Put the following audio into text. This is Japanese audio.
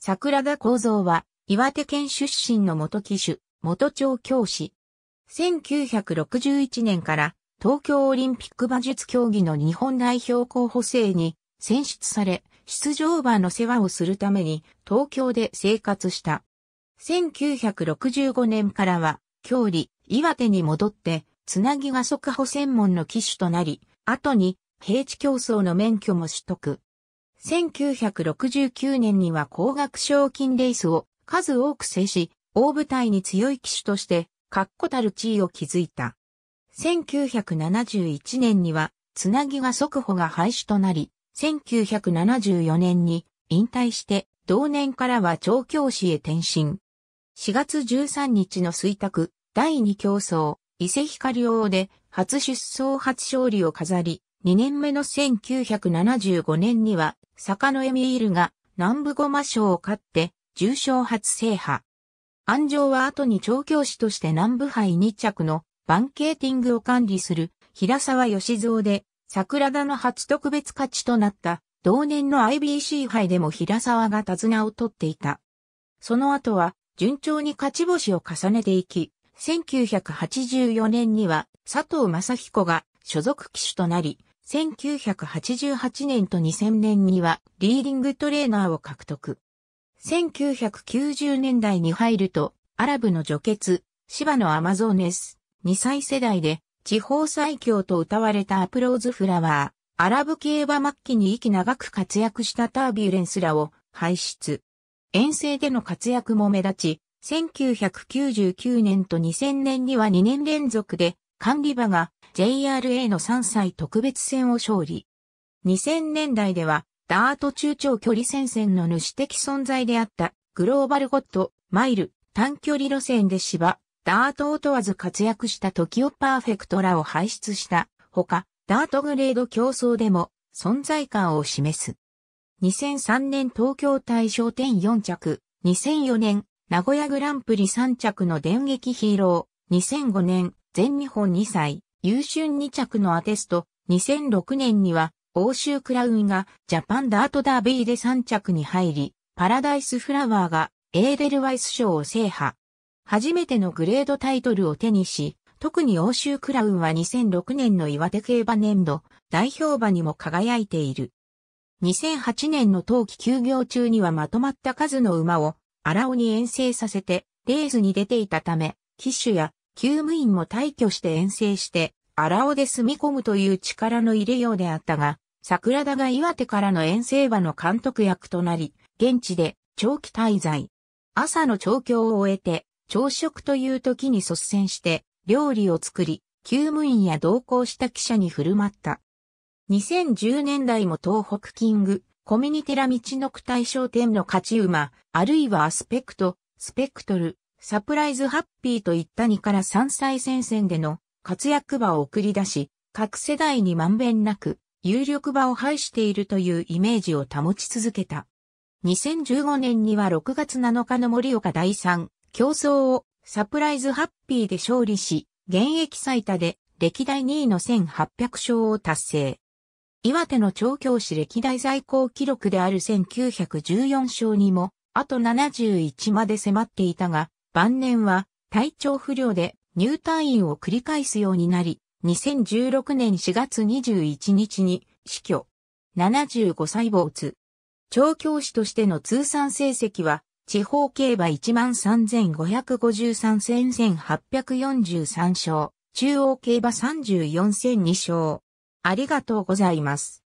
桜田構三は、岩手県出身の元騎手、元調教師。1961年から東京オリンピック馬術競技の日本代表候補生に選出され、出場馬の世話をするために東京で生活した。1965年からは、郷里、岩手に戻って、つなぎが速歩専門の騎手となり、後に平地競争の免許も取得。1969年には高額賞金レースを数多く制し、大舞台に強い騎手として、確固たる地位を築いた。1971年には、つなぎが速歩が廃止となり、1974年に引退して、同年からは調教師へ転身。4月13日の水卓、第2競争、伊勢光王で初出走初勝利を飾り、2年目の1975年には、坂のエミールが南部ゴマ賞を勝って、重賞初制覇。安城は後に調教師として南部杯2着のバンケーティングを管理する平沢義蔵で、桜田の初特別勝ちとなった同年の IBC 杯でも平沢が手綱を取っていた。その後は順調に勝ち星を重ねていき、1984年には佐藤正彦が所属騎手となり、1988年と2000年にはリーディングトレーナーを獲得。1990年代に入ると、アラブの除血、芝のアマゾネス、2歳世代で、地方最強と歌われたアプローズフラワー、アラブ競馬末期に息長く活躍したタービュレンスらを輩出。遠征での活躍も目立ち、1999年と2000年には2年連続で管理場が JRA の3歳特別戦を勝利。2000年代では、ダート中長距離戦線の主的存在であったグローバルゴッド、マイル、短距離路線で芝、ダートを問わず活躍したトキオパーフェクトらを輩出したほか、ダートグレード競争でも存在感を示す。2003年東京大賞典4着、2004年名古屋グランプリ3着の電撃ヒーロー、2005年全日本2歳、優秀2着のアテスト、2006年には、欧州クラウンがジャパンダートダービーで3着に入り、パラダイスフラワーがエーデルワイス賞を制覇。初めてのグレードタイトルを手にし、特に欧州クラウンは2006年の岩手競馬年度代表馬にも輝いている。2008年の冬季休業中にはまとまった数の馬を荒尾に遠征させてレースに出ていたため、騎手や厩務員も退去して遠征して、荒尾で住み込むという力の入れようであったが、桜田が岩手からの遠征場の監督役となり、現地で長期滞在。朝の調教を終えて、朝食という時に率先して、料理を作り、厩務員や同行した記者に振る舞った。2010年代も東北キング、コミュニテラ道の区大商店の勝ち馬、あるいはアスペクト、スペクトル、サプライズハッピーといった2から3歳戦線での活躍場を送り出し、各世代にまんべんなく有力場を排しているというイメージを保ち続けた。2015年には6月7日の森岡第3競争をサプライズハッピーで勝利し、現役最多で歴代2位の1800勝を達成。岩手の調教師歴代在校記録である1914勝にも、あと71まで迫っていたが、晩年は体調不良で入退院を繰り返すようになり、2016年4月21日に死去。75歳没。調教師としての通算成績は、地方競馬13,553戦1,843勝、中央競馬34 0 0 2勝。ありがとうございます。